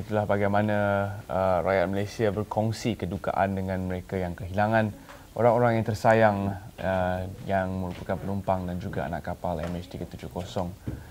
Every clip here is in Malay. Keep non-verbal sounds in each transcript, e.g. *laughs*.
itulah bagaimana uh, rakyat Malaysia berkongsi kedukaan dengan mereka yang kehilangan orang-orang yang tersayang uh, yang merupakan penumpang dan juga anak kapal MH370.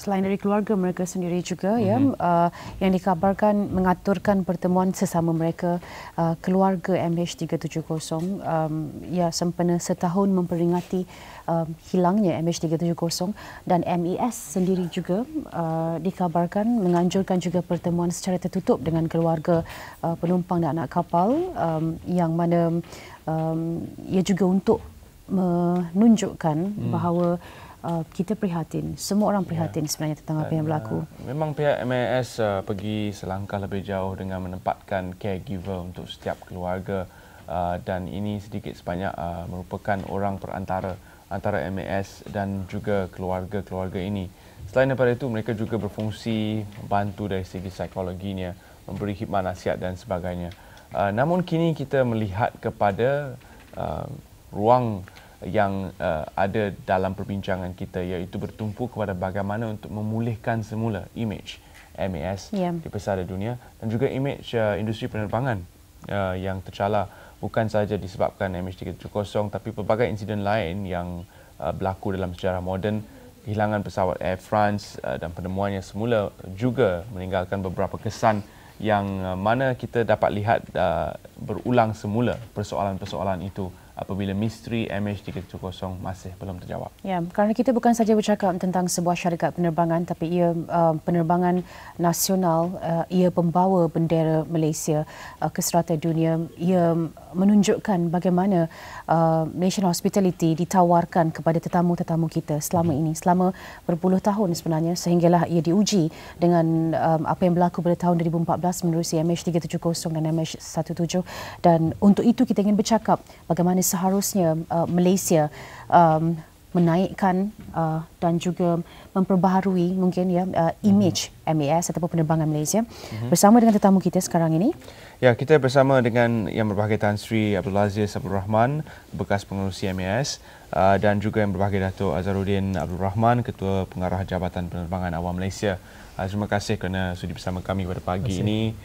Selain dari keluarga mereka sendiri juga mm-hmm. ya mhm. uh, yang dikabarkan mengaturkan pertemuan sesama mereka uh, keluarga MH370 um, ya sempena setahun memperingati um, hilangnya MH370 dan MES sendiri juga uh, dikabarkan menganjurkan juga pertemuan secara tertutup dengan keluarga uh, penumpang dan anak kapal um, yang mana um, ia juga untuk menunjukkan hmm. bahawa uh, kita prihatin, semua orang prihatin ya. sebenarnya tentang Dan, apa yang berlaku. Uh, memang pihak MAS uh, pergi selangkah lebih jauh dengan menempatkan caregiver untuk setiap keluarga. Uh, dan ini sedikit sebanyak uh, merupakan orang perantara antara MAS dan juga keluarga-keluarga ini. Selain daripada itu, mereka juga berfungsi membantu dari segi psikologinya, memberi khidmat nasihat dan sebagainya. Uh, namun kini kita melihat kepada uh, ruang yang uh, ada dalam perbincangan kita iaitu bertumpu kepada bagaimana untuk memulihkan semula imej MAS yeah. di pesara dunia dan juga imej uh, industri penerbangan uh, yang tercala bukan sahaja disebabkan MH370 tapi pelbagai insiden lain yang uh, berlaku dalam sejarah moden kehilangan pesawat Air France uh, dan penemuannya semula juga meninggalkan beberapa kesan uh, yang uh, mana kita dapat lihat uh, berulang semula persoalan-persoalan itu apabila misteri MH370 masih belum terjawab. Ya, kerana kita bukan saja bercakap tentang sebuah syarikat penerbangan tapi ia uh, penerbangan nasional, uh, ia pembawa bendera Malaysia uh, ke serata dunia. Ia menunjukkan bagaimana uh, Malaysian Hospitality ditawarkan kepada tetamu-tetamu kita selama hmm. ini, selama berpuluh tahun sebenarnya sehinggalah ia diuji dengan um, apa yang berlaku pada tahun 2014 menerusi MH370 dan MH17 dan untuk itu kita ingin bercakap bagaimana seharusnya uh, Malaysia um, menaikkan uh, dan juga memperbaharui mungkin ya uh, mhm. image mm-hmm. MAS ataupun penerbangan Malaysia mm-hmm. bersama dengan tetamu kita sekarang ini. Ya, kita bersama dengan yang berbahagia Tan Sri Abdul Aziz Abdul Rahman, bekas pengurusi MAS uh, dan juga yang berbahagia Datuk Azharuddin Abdul Rahman, Ketua Pengarah Jabatan Penerbangan Awam Malaysia. Uh, terima kasih kerana sudi bersama kami pada pagi ini.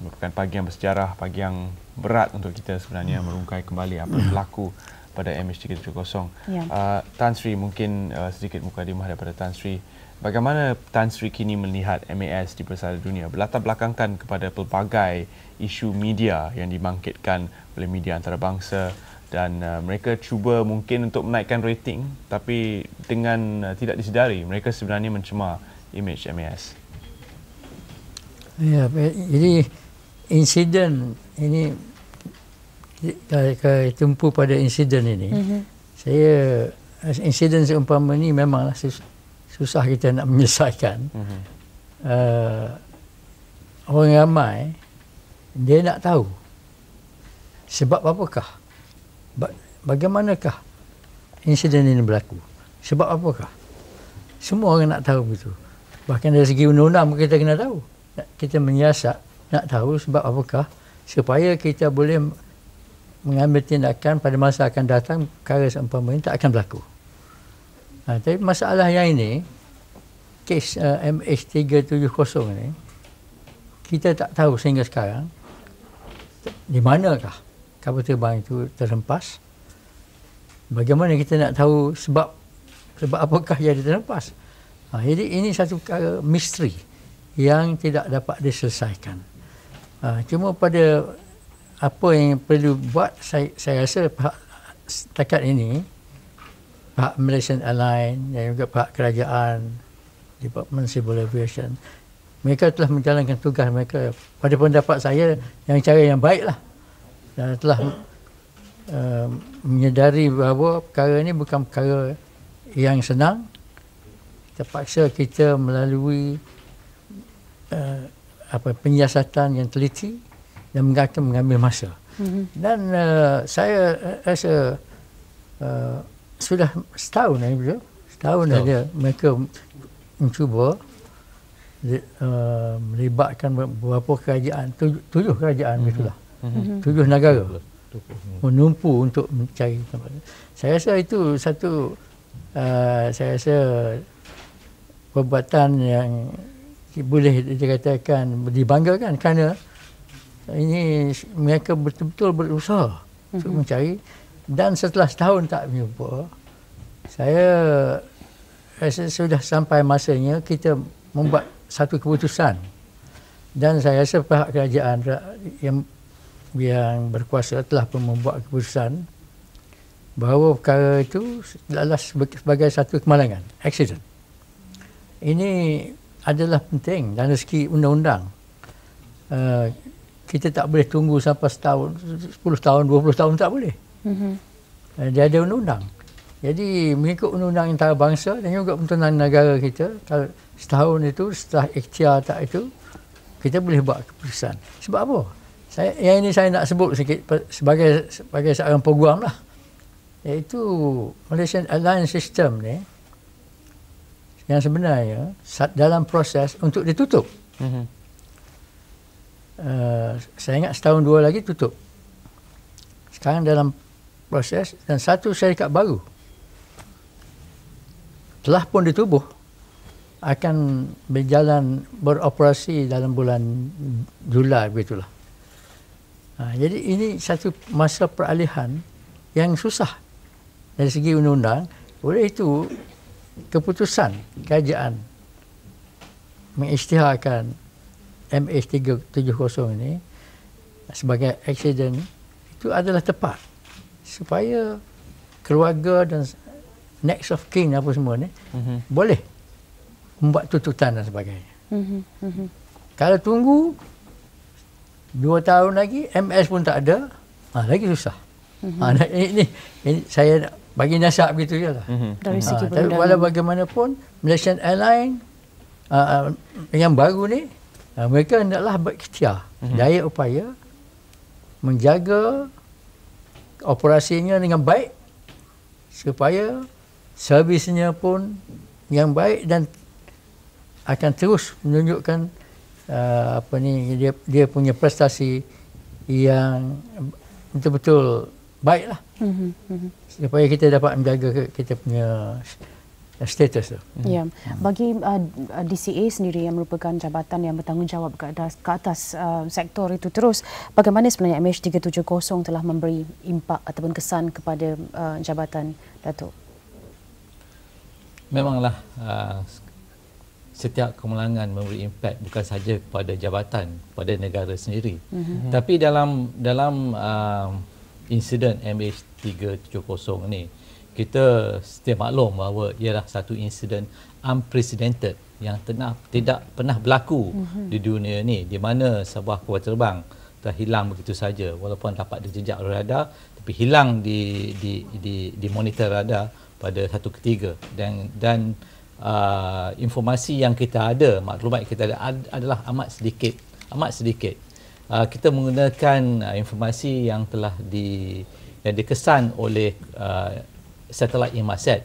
Merupakan pagi yang bersejarah, pagi yang berat untuk kita sebenarnya hmm. merungkai kembali apa yang berlaku pada MH370. Ya. Uh, Tan Sri mungkin uh, sedikit mukadimah daripada Tan Sri. Bagaimana Tan Sri kini melihat MAS di persada dunia? Berlatar belakangkan kepada pelbagai isu media yang dibangkitkan oleh media antarabangsa dan uh, mereka cuba mungkin untuk menaikkan rating tapi dengan uh, tidak disedari mereka sebenarnya mencemar imej MAS. Ya, jadi insiden ini tumpu pada insiden ini. Mm-hmm. Saya insiden seumpama ini memanglah susah kita nak menyelesaikan. Mm-hmm. Uh, orang ramai dia nak tahu sebab apakah bagaimanakah insiden ini berlaku? Sebab apakah? Semua orang nak tahu begitu. Bahkan dari segi undang-undang pun kita kena tahu. Kita menyiasat nak tahu sebab apakah supaya kita boleh mengambil tindakan pada masa akan datang perkara seumpama ini tak akan berlaku. Ha, tapi masalah yang ini kes uh, MH370 ini kita tak tahu sehingga sekarang di manakah kapal terbang itu terhempas bagaimana kita nak tahu sebab sebab apakah ia terhempas ha, jadi ini satu perkara misteri yang tidak dapat diselesaikan ha, cuma pada apa yang perlu buat saya saya rasa pihak setakat ini pihak Malaysian Airline dan juga pihak kerajaan Department Civil Aviation mereka telah menjalankan tugas mereka pada pendapat saya yang cara yang baiklah dan telah uh, menyedari bahawa perkara ini bukan perkara yang senang terpaksa kita melalui uh, apa penyiasatan yang teliti dan mengatakan mengambil masa. Mm-hmm. Dan uh, saya rasa uh, uh, sudah setahun eh, setahun, setahun dia mereka mencuba uh, melibatkan beberapa kerajaan, tujuh, tujuh kerajaan mm-hmm. itulah, mm-hmm. tujuh negara mhm. menumpu untuk mencari tempat. Saya rasa itu satu uh, saya rasa perbuatan yang boleh dikatakan dibanggakan kerana ini mereka betul-betul berusaha mm-hmm. untuk mhm. mencari dan setelah setahun tak jumpa saya rasa sudah sampai masanya kita membuat satu keputusan dan saya rasa pihak kerajaan yang yang berkuasa telah pun membuat keputusan bahawa perkara itu adalah sebagai satu kemalangan, accident. Ini adalah penting dan segi undang-undang. Uh, kita tak boleh tunggu sampai setahun, 10 tahun, 20 tahun tak boleh. Mm-hmm. Dia ada undang-undang. Jadi mengikut undang-undang antara bangsa dan juga pertahanan negara kita, kalau setahun itu, setelah ikhtiar tak itu, kita boleh buat keputusan. Sebab apa? Saya, yang ini saya nak sebut sikit sebagai sebagai seorang peguam lah. Iaitu Malaysian Alliance System ni yang sebenarnya dalam proses untuk ditutup. Mm-hmm. Eh, saya ingat setahun dua lagi tutup. Sekarang dalam proses dan satu syarikat baru telah pun ditubuh akan berjalan beroperasi dalam bulan Julai begitulah. Ha, jadi ini satu masa peralihan yang susah dari segi undang-undang. Oleh itu keputusan kerajaan mengisytiharkan MH370 ini sebagai accident itu adalah tepat supaya keluarga dan next of kin apa semua ni mm-hmm. boleh membuat tuntutan dan sebagainya. Mm-hmm. Kalau tunggu dua tahun lagi MS pun tak ada, ah, lagi susah. Mm-hmm. Ah, ini, ini, ini saya nak bagi nasihat begitu je lah. Mm-hmm. Ah, tapi walau bagaimanapun Malaysian Airlines uh, yang baru ni uh, mereka hendaklah berikhtiar mm-hmm. daya upaya menjaga operasinya dengan baik supaya servisnya pun yang baik dan akan terus menunjukkan uh, apa ni dia dia punya prestasi yang betul-betul baiklah. Mhm. mhm. Supaya kita dapat menjaga kita punya Ya, status tu. hmm Ya. Bagi uh, uh DCA sendiri yang merupakan jabatan yang bertanggungjawab ke atas, ke atas uh, sektor itu terus, bagaimana sebenarnya MH370 telah memberi impak ataupun kesan kepada uh, jabatan Datuk? Memanglah uh, setiap kemalangan memberi impak bukan saja kepada jabatan, kepada negara sendiri. Mm-hmm. Tapi dalam dalam uh, insiden MH370 ni, uh, kita setiap maklum bahawa ialah satu insiden unprecedented yang tenah, tidak pernah berlaku mm-hmm. di dunia ini di mana sebuah kuat terbang telah hilang begitu saja walaupun dapat dijejak radar tapi hilang di, di, di, di monitor radar pada satu ketiga dan dan uh, informasi yang kita ada maklumat kita ada adalah amat sedikit amat sedikit uh, kita menggunakan uh, informasi yang telah di yang dikesan oleh uh, satelit Inmarsat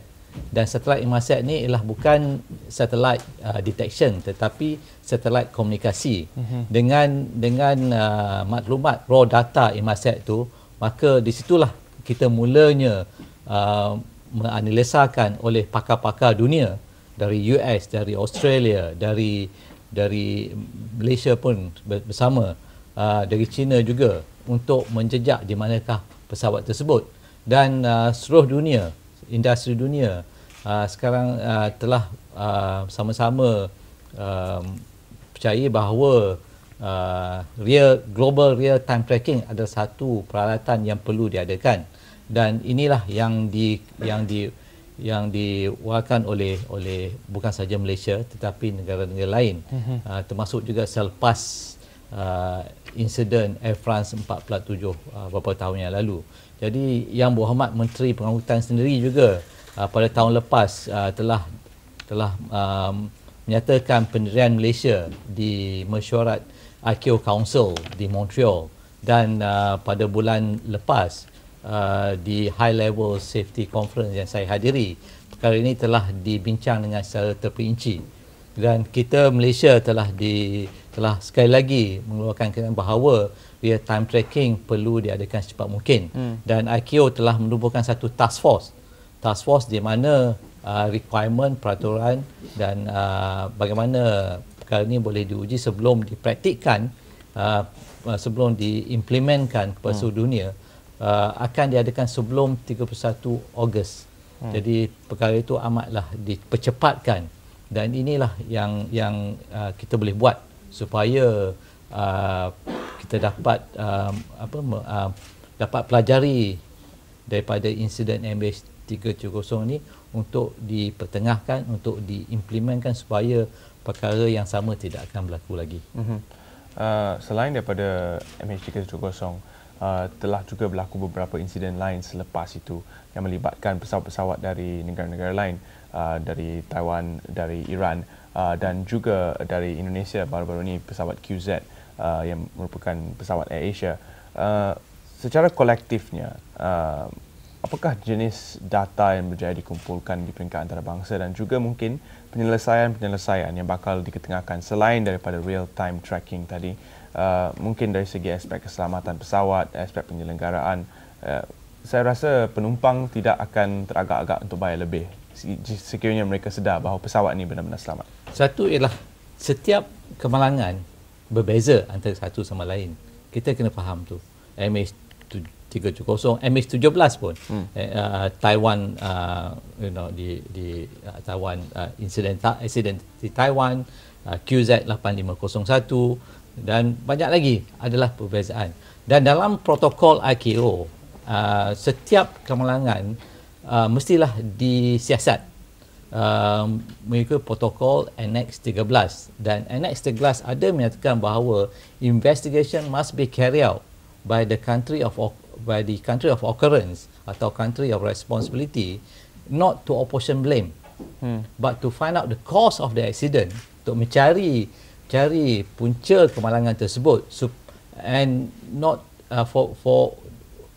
dan satelit Inmarsat ni ialah bukan satelit uh, detection tetapi satelit komunikasi mm-hmm. dengan dengan uh, maklumat raw data Inmarsat tu maka di situlah kita mulanya uh, menganalisakan oleh pakar-pakar dunia dari US dari Australia dari dari Malaysia pun bersama uh, dari China juga untuk menjejak di manakah pesawat tersebut. Uh, dan uh, seluruh dunia industri dunia uh, sekarang uh, telah uh, sama-sama uh, percaya bahawa uh, real global real time tracking adalah satu peralatan yang perlu diadakan dan inilah yang di yang di yang diwakilkan oleh oleh bukan saja Malaysia tetapi negara-negara lain mhm. uh, termasuk juga selepas uh, insiden Air France 47 uh, beberapa tahun yang lalu. Jadi yang berhormat Menteri Pengangkutan sendiri juga uh, pada tahun lepas uh, telah telah um, menyatakan pendirian Malaysia di mesyuarat IKEA Council di Montreal dan uh, pada bulan lepas uh, di High Level Safety Conference yang saya hadiri perkara ini telah dibincang dengan secara terperinci dan kita Malaysia telah di telah sekali lagi mengeluarkan kenyataan bahawa dia time tracking perlu diadakan secepat mungkin hmm. dan IKO telah menubuhkan satu task force task force di mana uh, requirement peraturan dan uh, bagaimana perkara ini boleh diuji sebelum dipraktikkan uh, uh, sebelum diimplementkan ke seluruh hmm. dunia uh, akan diadakan sebelum 31 Ogos hmm. jadi perkara itu amatlah dipercepatkan dan inilah yang yang uh, kita boleh buat supaya uh, kita dapat uh, apa uh, dapat pelajari daripada insiden MH370 ini untuk dipertengahkan untuk diimplementkan supaya perkara yang sama tidak akan berlaku lagi. Uh-huh. Uh, selain daripada MH370 Uh, telah juga berlaku beberapa insiden lain selepas itu yang melibatkan pesawat-pesawat dari negara-negara lain. Uh, dari Taiwan, dari Iran uh, dan juga dari Indonesia baru-baru ini pesawat QZ uh, yang merupakan pesawat Air Asia. Uh, secara kolektifnya, uh, apakah jenis data yang berjaya dikumpulkan di peringkat antarabangsa dan juga mungkin penyelesaian-penyelesaian yang bakal diketengahkan selain daripada real-time tracking tadi, uh, mungkin dari segi aspek keselamatan pesawat, aspek penyelenggaraan, uh, saya rasa penumpang tidak akan teragak-agak untuk bayar lebih sekiranya mereka sedar bahawa pesawat ini benar-benar selamat? Satu ialah setiap kemalangan berbeza antara satu sama lain. Kita kena faham tu. MH370, MH17 pun. Hmm. Uh, Taiwan, uh, you know, di, di uh, Taiwan, uh, incident, incident di Taiwan, uh, QZ8501 dan banyak lagi adalah perbezaan. Dan dalam protokol IKO, uh, setiap kemalangan uh, mestilah disiasat uh, mengikut protokol Annex 13 dan Annex 13 ada menyatakan bahawa investigation must be carried out by the country of by the country of occurrence atau country of responsibility not to apportion blame hmm. but to find out the cause of the accident untuk mencari cari punca kemalangan tersebut and not uh, for for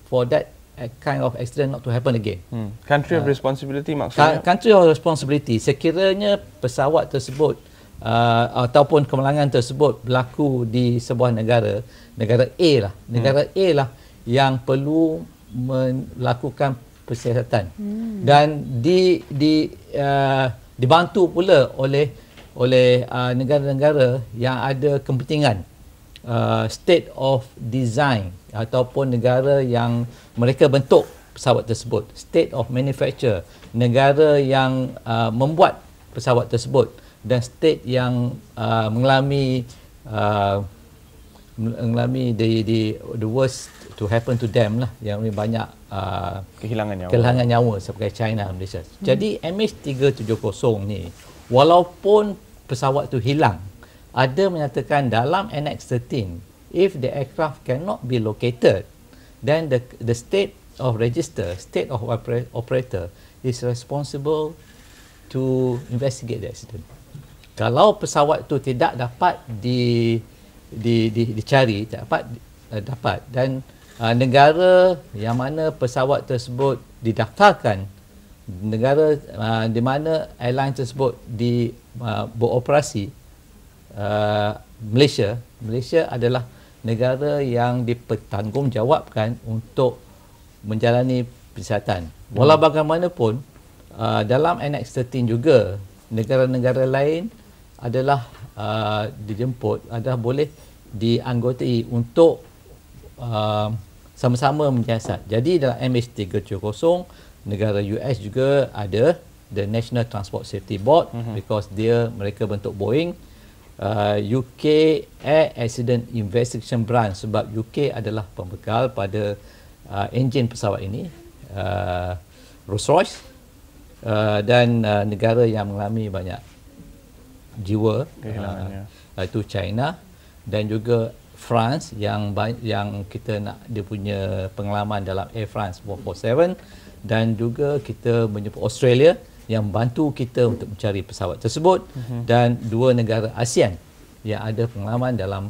for that a kind of accident not to happen again. Hmm. Country uh, of ah. responsibility maksudnya? Country of responsibility. Sekiranya pesawat tersebut uh, ataupun kemalangan tersebut berlaku di sebuah negara, negara A lah. Hmm. Negara hmm. A lah yang perlu melakukan persiasatan. Hmm. Dan di, di, uh, dibantu pula oleh oleh uh, negara-negara yang ada kepentingan uh, state of design ataupun negara yang mereka bentuk pesawat tersebut state of manufacture negara yang uh, membuat pesawat tersebut dan state yang uh, mengalami uh, mengalami the, the the worst to happen to them lah yang banyak uh, kehilangan nyawa kehilangan nyawa sebagai China Malaysia. Hmm. Jadi MH370 ni walaupun pesawat tu hilang ada menyatakan dalam annex 13 if the aircraft cannot be located then the the state of register state of oper- operator is responsible to investigate the accident kalau pesawat tu tidak dapat di di, di dicari tak dapat uh, dapat dan uh, negara yang mana pesawat tersebut didaftarkan negara uh, di mana airline tersebut di uh, beroperasi Eh, Malaysia Malaysia adalah negara yang dipertanggungjawabkan untuk menjalani persihatan hmm. wala bagaimanapun uh, dalam NX13 juga negara-negara lain adalah uh, dijemput ada boleh dianggotai untuk uh, sama-sama menyiasat. Jadi dalam MH370 negara US juga ada the National Transport Safety Board mm-hmm. because dia mereka bentuk Boeing uh, UK Air Accident Investigation Branch sebab UK adalah pembekal pada uh, enjin pesawat ini uh, Rolls Royce uh, dan uh, negara yang mengalami banyak jiwa uh, ya. itu China dan juga France yang yang kita nak dia punya pengalaman dalam Air France 447 dan juga kita menyebut Australia yang bantu kita untuk mencari pesawat tersebut uh-huh. dan dua negara ASEAN yang ada pengalaman dalam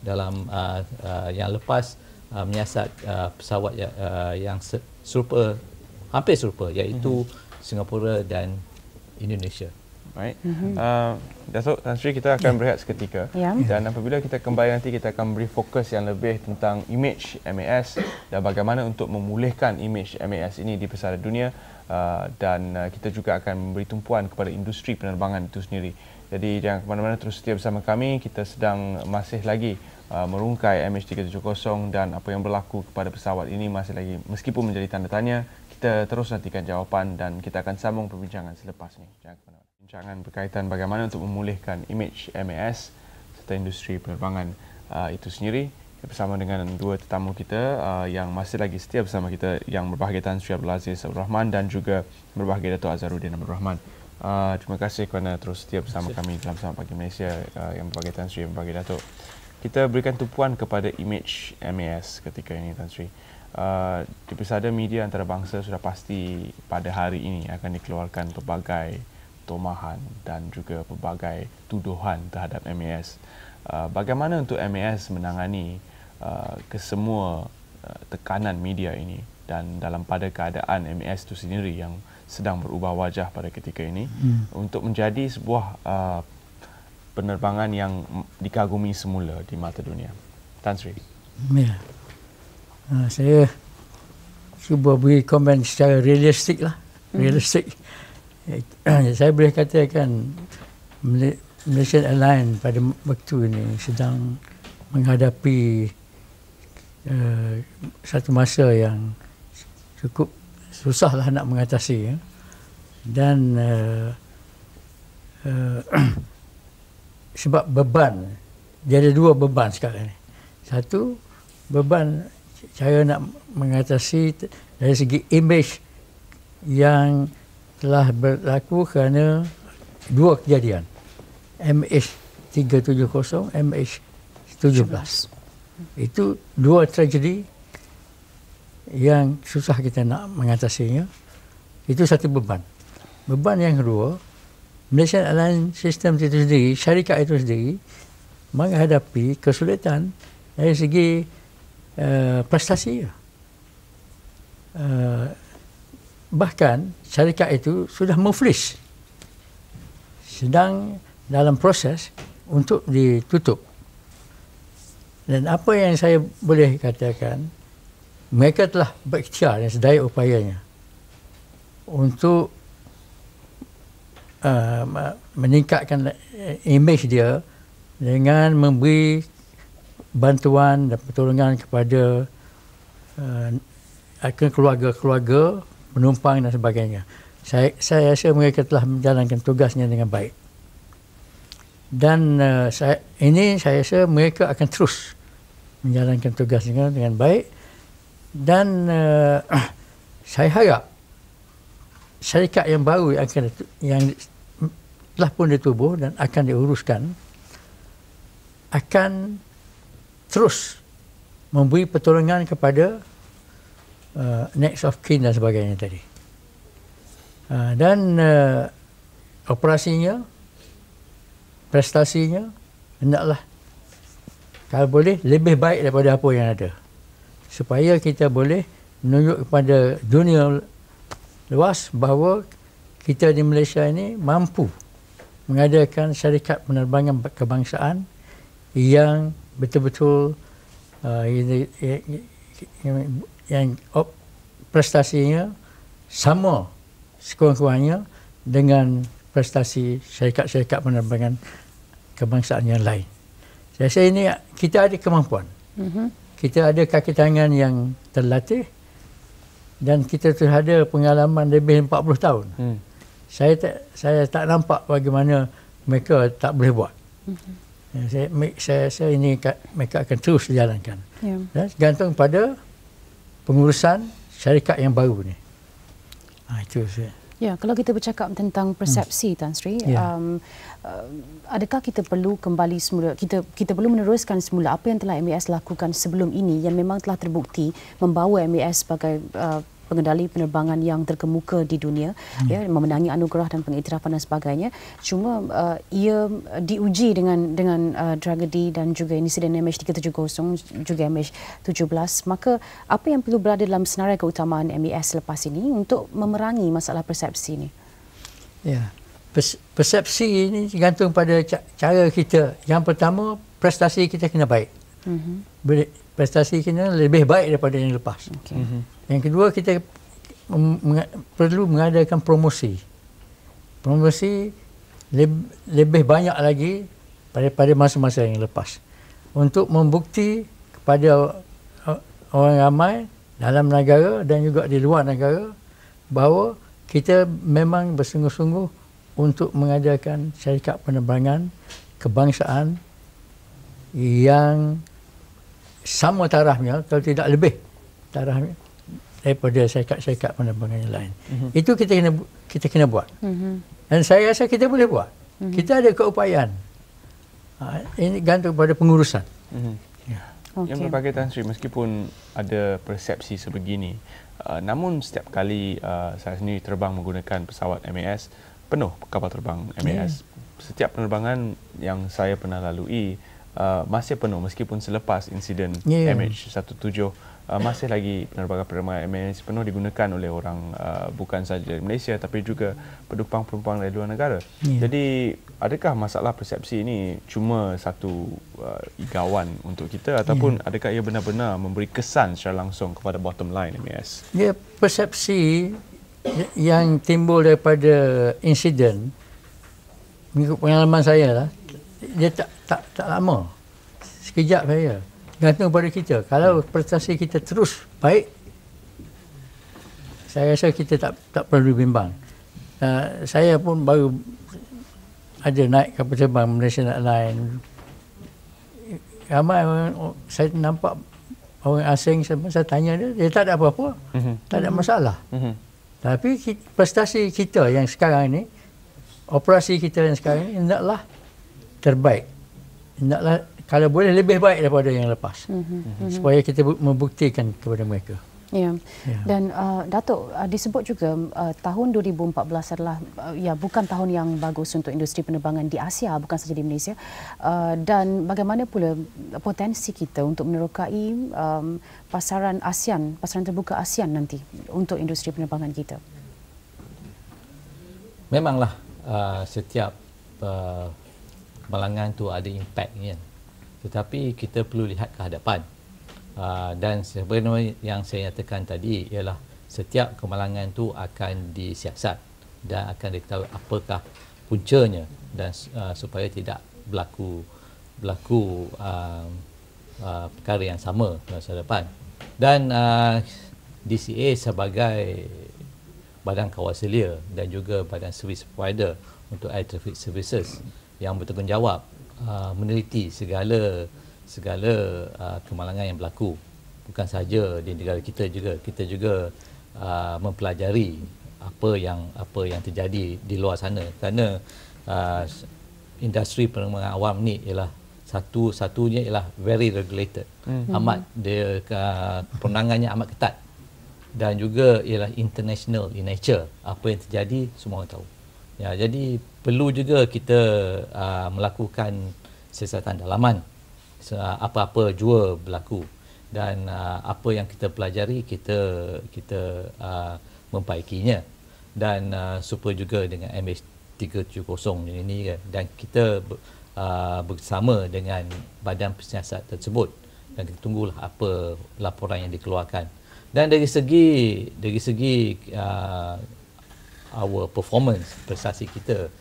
dalam uh, uh, yang lepas uh, menyiasat uh, pesawat yang, uh, yang serupa hampir serupa iaitu uh-huh. Singapura dan Indonesia. Right? Mm-hmm. Uh, Datuk Tan Sri kita akan yeah. berehat seketika yeah. dan apabila kita kembali nanti kita akan beri fokus yang lebih tentang image MAS dan bagaimana untuk memulihkan image MAS ini di pesara dunia uh, dan uh, kita juga akan memberi tumpuan kepada industri penerbangan itu sendiri. Jadi yang ke mana-mana terus setia bersama kami. Kita sedang masih lagi uh, merungkai MH370 dan apa yang berlaku kepada pesawat ini masih lagi meskipun menjadi tanda tanya. Kita terus nantikan jawapan dan kita akan sambung perbincangan selepas ini. Jangan perbincangan berkaitan bagaimana untuk memulihkan imej MAS serta industri penerbangan uh, itu sendiri bersama dengan dua tetamu kita uh, yang masih lagi setia bersama kita yang berbahagia Tan Sri Abdul Aziz Abdul Rahman dan juga berbahagia Dato' Azharuddin Abdul Rahman. Uh, terima kasih kerana terus setia bersama kami dalam Selamat Pagi Malaysia uh, yang berbahagia Tan Sri yang berbahagia Dato'. Kita berikan tumpuan kepada image MAS ketika ini Tan Sri. Uh, di pesada media antarabangsa sudah pasti pada hari ini akan dikeluarkan pelbagai tomahan dan juga pelbagai tuduhan terhadap MAS. Uh, bagaimana untuk MAS menangani uh, kesemua uh, tekanan media ini dan dalam pada keadaan MAS itu sendiri yang sedang berubah wajah pada ketika ini hmm. untuk menjadi sebuah penerbangan yang dikagumi semula di mata dunia. Tan Sri. Ya. Saya cuba beri komen secara realistik lah. Hmm. Realistik. Hmm. Eh, eh, saya boleh katakan Malaysia Airlines pada waktu ini sedang menghadapi uh, satu masa yang cukup susahlah nak mengatasi ya. dan uh, uh, *clears throat* sebab beban dia ada dua beban sekarang ini satu beban cara nak mengatasi dari segi image yang telah berlaku kerana dua kejadian. MH370, MH17. Itu dua tragedi yang susah kita nak mengatasinya. Itu satu beban. Beban yang kedua, Malaysia Airlines System itu sendiri, syarikat itu sendiri menghadapi kesulitan dari segi uh, prestasi. Uh, bahkan syarikat itu sudah muflis, sedang dalam proses untuk ditutup dan apa yang saya boleh katakan mereka telah berikhtiar dan sedaya upayanya untuk uh, meningkatkan eh, imej dia dengan memberi bantuan dan pertolongan kepada uh, keluarga-keluarga menumpang dan sebagainya. Saya saya rasa mereka telah menjalankan tugasnya dengan baik. Dan uh, saya ini saya rasa mereka akan terus menjalankan tugasnya dengan baik dan uh, *clears throat* saya harap syarikat yang baru yang akan yang telah pun ditubuh dan akan diuruskan akan terus memberi pertolongan kepada uh, next of kin dan sebagainya tadi. Uh, dan uh, operasinya, prestasinya, hendaklah kalau boleh lebih baik daripada apa yang ada. Supaya kita boleh menunjuk kepada dunia luas bahawa kita di Malaysia ini mampu mengadakan syarikat penerbangan kebangsaan yang betul-betul uh, yang op, prestasinya sama sekurang-kurangnya dengan prestasi syarikat-syarikat penerbangan kebangsaan yang lain. Saya rasa ini kita ada kemampuan. Mm-hmm. Kita ada kaki tangan yang terlatih dan kita sudah ada pengalaman lebih 40 tahun. Mm. Saya tak saya tak nampak bagaimana mereka tak boleh buat. Mm-hmm. Saya, saya, saya ini mereka akan terus jalankan. Yeah. Dan gantung pada pengurusan syarikat yang baru ni. Ha, itu saya. Ya, kalau kita bercakap tentang persepsi hmm. Tan Sri, ya. um, uh, adakah kita perlu kembali semula kita kita perlu meneruskan semula apa yang telah MAS lakukan sebelum ini yang memang telah terbukti membawa MAS sebagai uh, pengendali penerbangan yang terkemuka di dunia hmm. ya memenangi anugerah dan pengiktirafan dan sebagainya cuma uh, ia diuji dengan dengan uh, tragedi dan juga insiden MH370 juga MH17 maka apa yang perlu berada dalam senarai keutamaan MES lepas ini untuk memerangi masalah persepsi ini ya persepsi ini gantung pada cara kita yang pertama prestasi kita kena baik mm-hmm prestasi kena lebih baik daripada yang lepas. Okay. Mm-hmm. Yang kedua kita menga- perlu mengadakan promosi. Promosi le- lebih banyak lagi daripada masa-masa yang lepas untuk membukti kepada uh, orang ramai dalam negara dan juga di luar negara bahawa kita memang bersungguh-sungguh untuk mengadakan syarikat penerbangan kebangsaan yang sama tarafnya kalau tidak lebih tarafnya daripada syarikat-syarikat penerbangan yang lain. Mm-hmm. Itu kita kena kita kena buat. Mm-hmm. Dan saya rasa kita boleh buat. Mm-hmm. Kita ada keupayaan. Ha, ini gantung pada pengurusan. Mm-hmm. Ya. Okay. Yang berbagai Tan Sri, meskipun ada persepsi sebegini, uh, namun setiap kali uh, saya sendiri terbang menggunakan pesawat MAS, penuh kapal terbang MAS. Yeah. Setiap penerbangan yang saya pernah lalui, Uh, masih penuh meskipun selepas insiden yeah. Ya. MH17 uh, masih lagi penerbangan perumahan MH penuh digunakan oleh orang uh, bukan sahaja Malaysia tapi juga pendukung penumpang dari luar negara. Yeah. Jadi adakah masalah persepsi ini cuma satu uh, igawan untuk kita ataupun yeah. adakah ia benar-benar memberi kesan secara langsung kepada bottom line MAS? Ya yeah, persepsi yang timbul daripada insiden mengikut pengalaman saya lah dia tak tak tak lama. Sekejap saja. Gantung pada kita. Kalau hmm. prestasi kita terus baik, saya rasa kita tak tak perlu bimbang. Uh, saya pun baru ada naik kapal terbang Malaysia nak lain. Ramai orang, oh, saya nampak orang asing saya, saya tanya dia, dia tak ada apa-apa. Mm-hmm. Tak ada masalah. Mm-hmm. Tapi prestasi kita yang sekarang ini, operasi kita yang sekarang ini, hendaklah terbaik hendaklah kalau boleh lebih baik daripada yang lepas mm-hmm. supaya kita membuktikan kepada mereka Ya. ya. Dan uh, Datuk uh, disebut juga uh, tahun 2014 adalah uh, ya bukan tahun yang bagus untuk industri penerbangan di Asia bukan saja di Malaysia. Uh, dan bagaimana pula potensi kita untuk menerokai um, pasaran ASEAN, pasaran terbuka ASEAN nanti untuk industri penerbangan kita. Memanglah uh, setiap uh, kemalangan tu ada impact kan. Tetapi kita perlu lihat ke hadapan. Ah, dan sebenarnya yang saya nyatakan tadi ialah setiap kemalangan tu akan disiasat dan akan diketahui apakah puncanya dan ah, supaya tidak berlaku berlaku ah, perkara yang sama ke hadapan. dan DCA sebagai badan kawal dan juga badan service provider untuk air traffic services yang bertanggungjawab uh, meneliti segala segala uh, kemalangan yang berlaku bukan sahaja di negara kita juga kita juga uh, mempelajari apa yang apa yang terjadi di luar sana kerana uh, industri penerbangan awam ni ialah satu satunya ialah very regulated hmm. hmm amat dia uh, penangannya amat ketat dan juga ialah international in nature apa yang terjadi semua orang tahu mm. Ya, jadi perlu juga kita uh, melakukan siasatan dalaman ah, apa-apa jua berlaku dan uh, apa yang kita pelajari kita kita uh, membaikinya dan uh, super juga dengan MH370 ini kan. dan kita uh, bersama dengan badan penyiasat tersebut dan kita tunggulah apa laporan yang dikeluarkan dan dari segi dari segi uh, our performance prestasi kita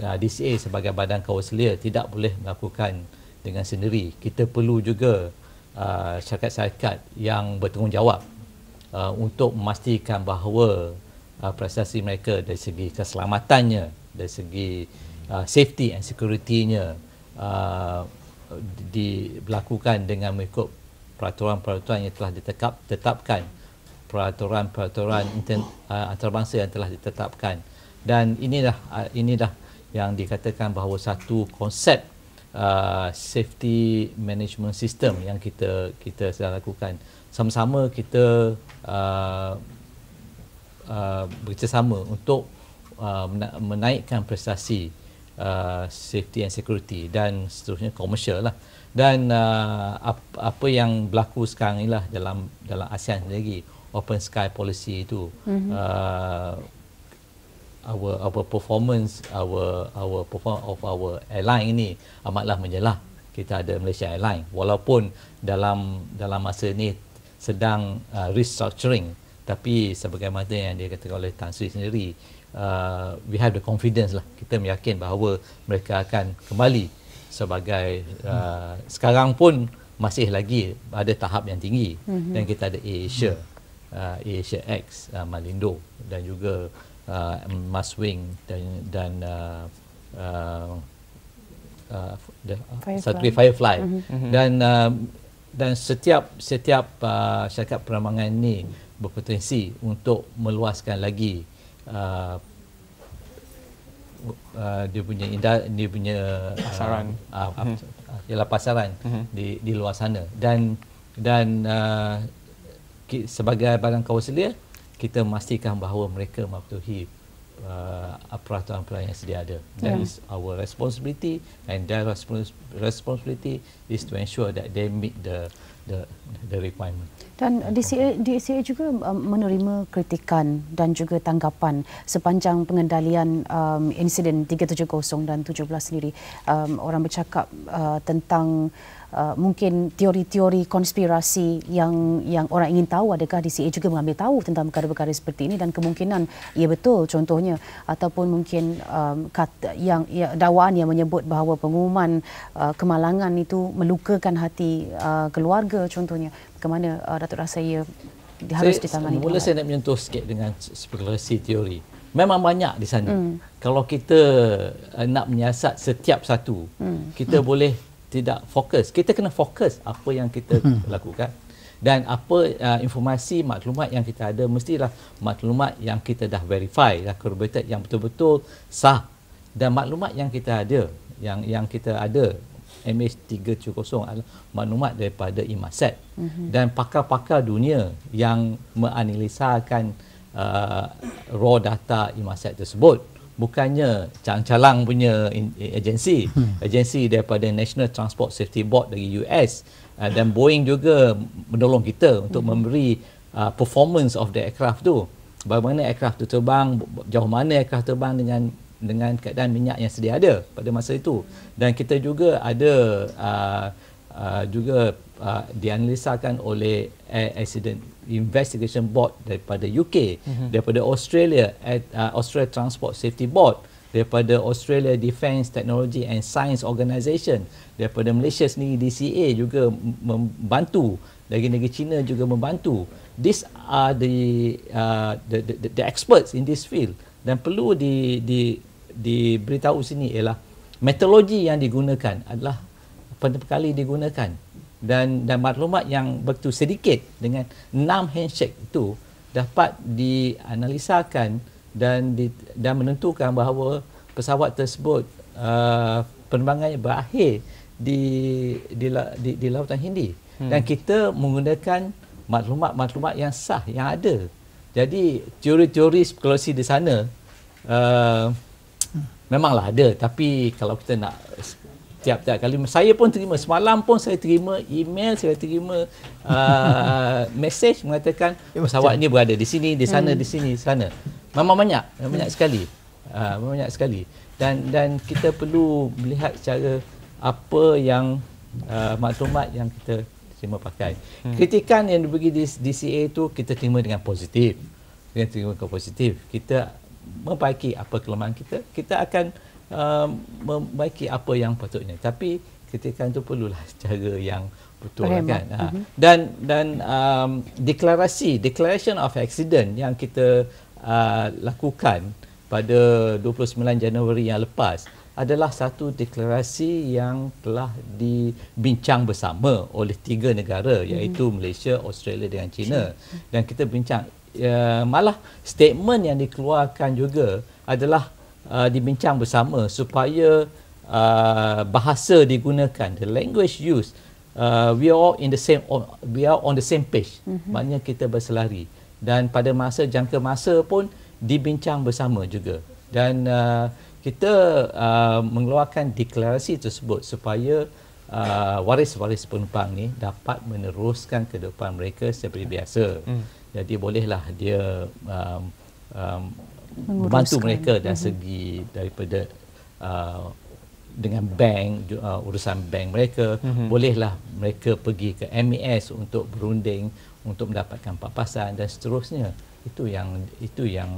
uh, DCA sebagai badan kawasan tidak boleh melakukan dengan sendiri kita perlu juga uh, syarikat-syarikat yang bertanggungjawab uh, untuk memastikan bahawa uh, prestasi mereka dari segi keselamatannya dari segi uh, safety and security-nya uh, dilakukan dengan mengikut peraturan-peraturan yang telah ditetapkan peraturan-peraturan inter, uh, ah, antarabangsa yang telah ditetapkan dan inilah uh, inilah yang dikatakan bahawa satu konsep uh, safety management system yang kita kita sedang lakukan sama-sama kita uh, uh, bekerjasama untuk uh, menaikkan prestasi uh, safety and security dan seterusnya komersial lah dan uh, apa yang berlaku sekarang inilah dalam dalam ASEAN lagi open sky policy itu mm-hmm. uh, our our performance our our perform of our airline ini amatlah menjelah kita ada Malaysia Airline walaupun dalam dalam masa ini sedang uh, restructuring tapi sebagaimana yang dia kata oleh Tan Sri sendiri uh, we have the confidence lah kita meyakin bahawa mereka akan kembali sebagai uh, hmm sekarang pun masih lagi ada tahap yang tinggi mm-hmm. dan kita ada Asia hmm uh, Asia X uh, Malindo dan juga uh, Mas Wing dan dan uh, uh, uh, uh Firefly. Satu Firefly mm-hmm. mm-hmm. dan uh, dan setiap setiap uh, syarikat penerbangan ini berpotensi untuk meluaskan lagi uh, Uh, dia punya indah dia punya uh, pasaran uh, uh, uh, ialah pasaran uh-huh. di di luar sana dan dan uh, sebagai badan kaunselor kita memastikan bahawa mereka mematuhi uh, peraturan peraturan yang sedia ada that yeah. is our responsibility and their responsibility is to ensure that they meet the the the requirement dan DCA, DCA juga um, menerima kritikan dan juga tanggapan sepanjang pengendalian um, insiden 370 dan 17 sendiri um, orang bercakap uh, tentang uh, mungkin teori-teori konspirasi yang yang orang ingin tahu adakah DCA juga mengambil tahu tentang perkara-perkara seperti ini dan kemungkinan ia ya betul contohnya ataupun mungkin um, kata yang ya, dakwaan yang menyebut bahawa pengumuman uh, kemalangan itu melukakan hati uh, keluarga contohnya bagaimana uh, Datuk rasa ia harus ditangani Saya mula saya nak menyentuh sikit dengan spekulasi teori Memang banyak di sana. Mm. Kalau kita uh, nak menyiasat setiap satu, mm. kita mm. boleh tidak fokus. Kita kena fokus apa yang kita hmm. lakukan dan apa uh, informasi maklumat yang kita ada mestilah maklumat yang kita dah verify, dah corroborated yang betul-betul sah dan maklumat yang kita ada yang yang kita ada MH370 adalah maklumat daripada Imaset hmm dan pakar-pakar dunia yang menganalisakan uh, raw data Imaset tersebut bukannya calang-calang punya agensi eh, agensi hmm. daripada National Transport Safety Board dari US uh, dan Boeing juga menolong kita untuk hmm. memberi uh, performance of the aircraft tu bagaimana aircraft tu terbang jauh mana aircraft terbang dengan dengan keadaan minyak yang sedia ada pada masa itu dan kita juga ada uh, uh, juga uh, dianalisakan oleh air accident Investigation Board daripada UK, mm-hmm. daripada Australia at uh, Australia Transport Safety Board, daripada Australia Defence Technology and Science Organisation, daripada Malaysia sendiri DCA juga membantu, dari negeri China juga membantu. These are the, uh, the the the experts in this field dan perlu di di di diberitahu sini ialah metodologi yang digunakan adalah pertama kali digunakan dan dan maklumat yang begitu sedikit dengan enam handshake itu dapat dianalisakan dan di, dan menentukan bahawa pesawat tersebut uh, penerbangannya berakhir di di, di di lautan Hindi hmm. dan kita menggunakan maklumat-maklumat yang sah yang ada jadi teori-teori spekulasi di sana uh, memanglah ada tapi kalau kita nak tiap-tiap kali saya pun terima semalam pun saya terima email saya terima *laughs* uh, message mengatakan ya, pesawat ni berada di sini di sana hmm. di sini di sana memang banyak memang hmm. banyak sekali uh, banyak sekali dan dan kita perlu melihat secara apa yang uh, maklumat yang kita terima pakai hmm. kritikan yang diberi di DCA tu kita terima dengan positif kita terima dengan positif kita memperbaiki apa kelemahan kita kita akan uh, membaiki apa yang patutnya. Tapi ketika itu perlulah *laughs* cara yang betul lah Rehman. kan. Ha. mm Dan dan um, deklarasi declaration of accident yang kita uh, lakukan pada 29 Januari yang lepas adalah satu deklarasi yang telah dibincang bersama oleh tiga negara mhm. iaitu hmm Malaysia, Australia dengan China dan kita bincang uh, malah statement yang dikeluarkan juga adalah uh, dibincang bersama supaya uh, bahasa digunakan the language used uh, we are all in the same on, we are on the same page mm-hmm. maknanya kita berselari dan pada masa jangka masa pun dibincang bersama juga dan uh, kita uh, mengeluarkan deklarasi tersebut supaya uh, waris-waris penumpang ni dapat meneruskan kehidupan mereka seperti biasa. Hmm. Jadi bolehlah dia um, um, membantu mereka dari mm-hmm. segi daripada uh, dengan bank uh, urusan bank mereka mm-hmm. bolehlah mereka pergi ke MES untuk berunding untuk mendapatkan papasan dan seterusnya itu yang itu yang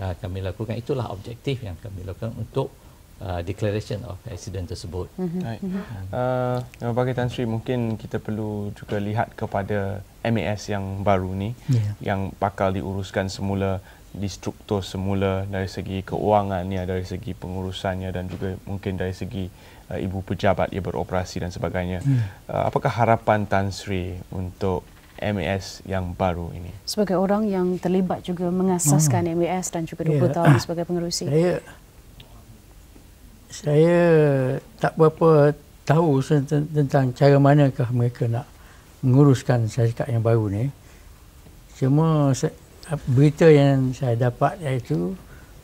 uh, kami lakukan itulah objektif yang kami lakukan untuk Uh, declaration of accident tersebut. Mm-hmm. Right. Mm-hmm. Uh, bagi Tan Sri, mungkin kita perlu juga lihat kepada MAS yang baru ni, yeah. yang bakal diuruskan semula distruktur semula dari segi keuangannya, dari segi pengurusannya dan juga mungkin dari segi uh, ibu pejabat yang beroperasi dan sebagainya. Hmm. Uh, apakah harapan Tan Sri untuk MAS yang baru ini? Sebagai orang yang terlibat juga mengasaskan hmm. MAS dan juga 20 ya. yeah. tahun *coughs* sebagai pengurusi. Saya, saya tak berapa tahu tentang cara manakah mereka nak menguruskan syarikat yang baru ni. Cuma berita yang saya dapat iaitu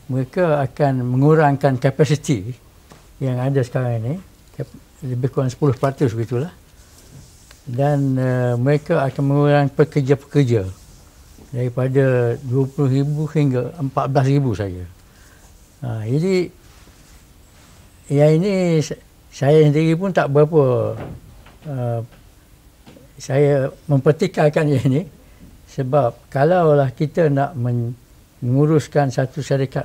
mereka akan mengurangkan kapasiti yang ada sekarang ini lebih kurang 10% begitulah dan uh, mereka akan mengurangkan pekerja-pekerja daripada 20,000 hingga 14,000 saja. Ha, jadi yang ini saya sendiri pun tak berapa uh, saya mempertikaikan *laughs* yang ini sebab kalaulah kita nak menguruskan satu syarikat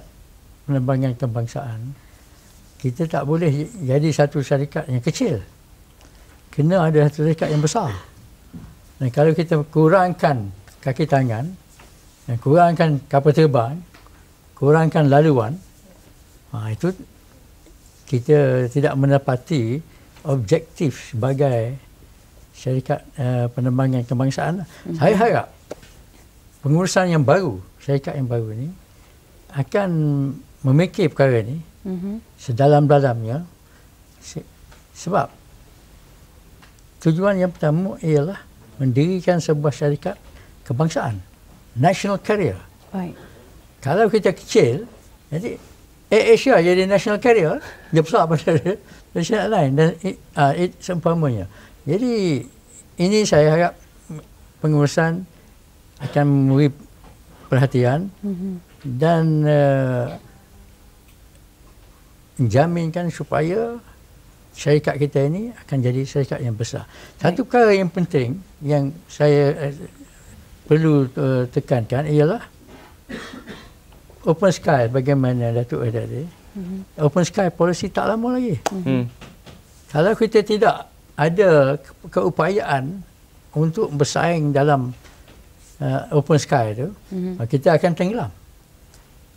penerbangan kebangsaan, kita tak boleh jadi satu syarikat yang kecil. Kena ada satu syarikat yang besar. Dan kalau kita kurangkan kaki tangan, dan kurangkan kapal terbang, kurangkan laluan, ha, itu kita tidak mendapati objektif sebagai syarikat uh, penerbangan kebangsaan. Mm-hmm. Saya harap pengurusan yang baru, syarikat yang baru ini akan memikir perkara ini mm-hmm. sedalam-dalamnya sebab tujuan yang pertama ialah mendirikan sebuah syarikat kebangsaan, national carrier. Baik. Kalau kita kecil, jadi Air Asia jadi national carrier, dia besar pada dia, Malaysia lain dan uh, ah, it, Jadi ini saya harap pengurusan akan memberi perhatian mhm. dan uh, jaminkan supaya syarikat kita ini akan jadi syarikat yang besar. Satu perkara yang penting yang saya uh, perlu uh, tekankan ialah open sky bagaimana Datuk Ed tadi. Mm-hmm. Open sky policy tak lama lagi. Mm-hmm. Kalau kita tidak ada ke- keupayaan untuk bersaing dalam uh, open sky tu mm-hmm. kita akan tenggelam.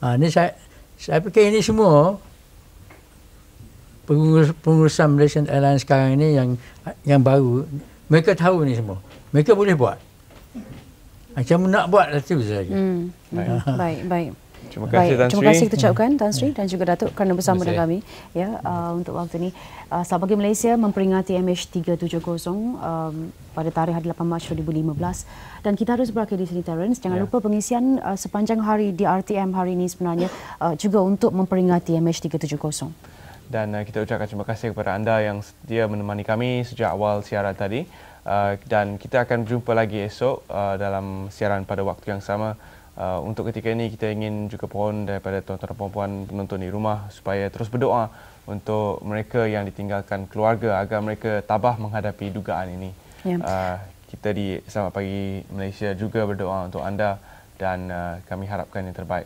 Ha uh, saya saya fikir ini semua pengurus, pengurusan Malaysian Airlines sekarang ini yang yang baru mereka tahu ini semua. Mereka boleh buat. Macam nak buat lah tu saja. Mm-hmm. *laughs* Baik baik. Terima kasih Baik. Terima kasih kita ucapkan hmm. Tan Sri dan juga Datuk kerana bersama dengan kami ya uh, untuk waktu ini. Uh, Selamat pagi Malaysia memperingati MH370 um, pada tarikh 8 Mac 2015 dan kita harus berakhir di sini Terence. Jangan yeah. lupa pengisian uh, sepanjang hari di RTM hari ini sebenarnya uh, juga untuk memperingati MH370. Dan uh, kita ucapkan terima kasih kepada anda yang setia menemani kami sejak awal siaran tadi. Uh, dan kita akan berjumpa lagi esok uh, dalam siaran pada waktu yang sama. Uh, untuk ketika ini kita ingin juga pohon daripada tuan-tuan dan puan-puan penonton di rumah supaya terus berdoa untuk mereka yang ditinggalkan keluarga agar mereka tabah menghadapi dugaan ini. Ya. Uh, kita di Selamat Pagi Malaysia juga berdoa untuk anda dan uh, kami harapkan yang terbaik.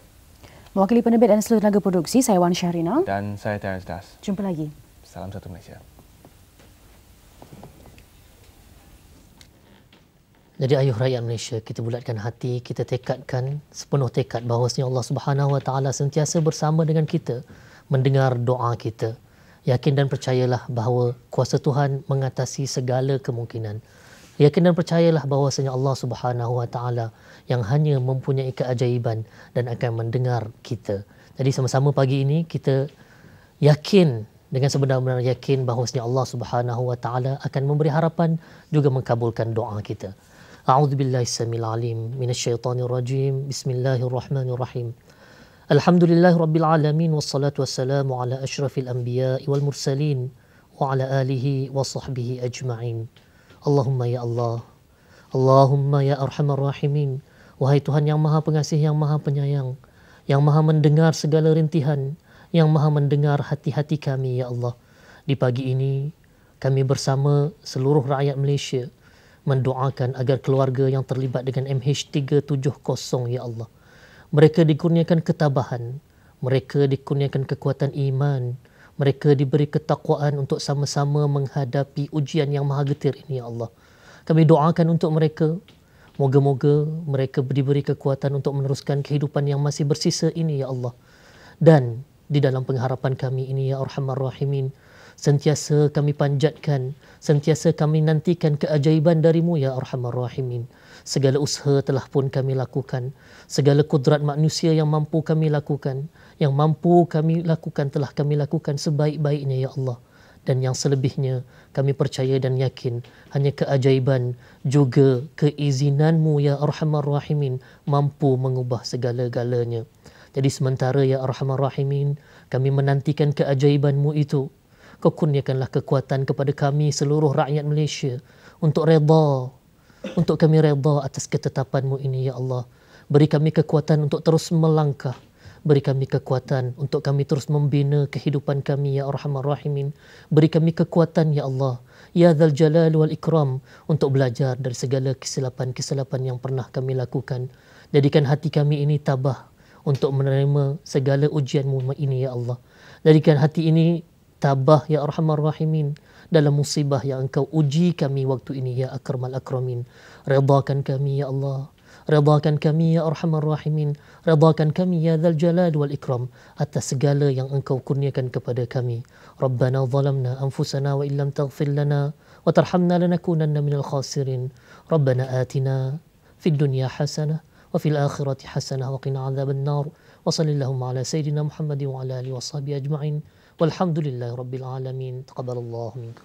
Mewakili penerbit dan seluruh tenaga produksi, saya Wan Syahrina. Dan saya Terence Das. Jumpa lagi. Salam Satu Malaysia. Jadi ayuh rakyat Malaysia kita bulatkan hati, kita tekadkan sepenuh tekad bahawasanya Allah Subhanahu Wa Taala sentiasa bersama dengan kita mendengar doa kita. Yakin dan percayalah bahawa kuasa Tuhan mengatasi segala kemungkinan. Yakin dan percayalah bahawasanya Allah Subhanahu Wa Taala yang hanya mempunyai keajaiban dan akan mendengar kita. Jadi sama-sama pagi ini kita yakin dengan sebenar-benar yakin bahawasanya Allah Subhanahu Wa Taala akan memberi harapan juga mengkabulkan doa kita. أعوذ بالله السميع العليم من الشيطان الرجيم بسم الله الرحمن الرحيم الحمد لله رب العالمين والصلاة والسلام على أشرف الأنبياء والمرسلين وعلى آله وصحبه أجمعين اللهم يا الله اللهم يا أرحم الراحمين وهي Tuhan yang maha pengasih yang maha penyayang yang maha mendengar segala rintihan yang maha mendengar hati-hati kami ya Allah di pagi ini kami bersama seluruh rakyat Malaysia mendoakan agar keluarga yang terlibat dengan MH370 ya Allah mereka dikurniakan ketabahan mereka dikurniakan kekuatan iman mereka diberi ketakwaan untuk sama-sama menghadapi ujian yang maha getir ini ya Allah kami doakan untuk mereka moga-moga mereka diberi kekuatan untuk meneruskan kehidupan yang masih bersisa ini ya Allah dan di dalam pengharapan kami ini ya Arhamar Rahimin sentiasa kami panjatkan sentiasa kami nantikan keajaiban darimu ya arhamar rahimin segala usaha telah pun kami lakukan segala kudrat manusia yang mampu kami lakukan yang mampu kami lakukan telah kami lakukan sebaik-baiknya ya Allah dan yang selebihnya kami percaya dan yakin hanya keajaiban juga keizinanmu ya arhamar rahimin mampu mengubah segala-galanya jadi sementara ya arhamar rahimin kami menantikan keajaibanmu itu kau kurniakanlah kekuatan kepada kami seluruh rakyat Malaysia untuk reda, untuk kami reda atas ketetapanmu ini, Ya Allah. Beri kami kekuatan untuk terus melangkah beri kami kekuatan untuk kami terus membina kehidupan kami ya arhamar rahimin beri kami kekuatan ya Allah ya zal jalal wal ikram untuk belajar dari segala kesilapan-kesilapan yang pernah kami lakukan jadikan hati kami ini tabah untuk menerima segala ujianmu ini ya Allah jadikan hati ini tabah ya arhamar rahimin dalam musibah yang engkau uji kami waktu ini ya akramal akramin redakan kami ya Allah redakan kami ya arhamar rahimin redakan kami ya dzal jalal wal ikram atas segala yang engkau kurniakan kepada kami rabbana zalamna anfusana wa illam taghfir lana wa tarhamna lanakunanna minal khasirin rabbana atina fid dunya hasanah wa fil akhirati hasanah wa qina adzabannar wa sallallahu ala sayidina muhammad wa ala alihi washabihi ajma'in والحمد لله رب العالمين تقبل الله منكم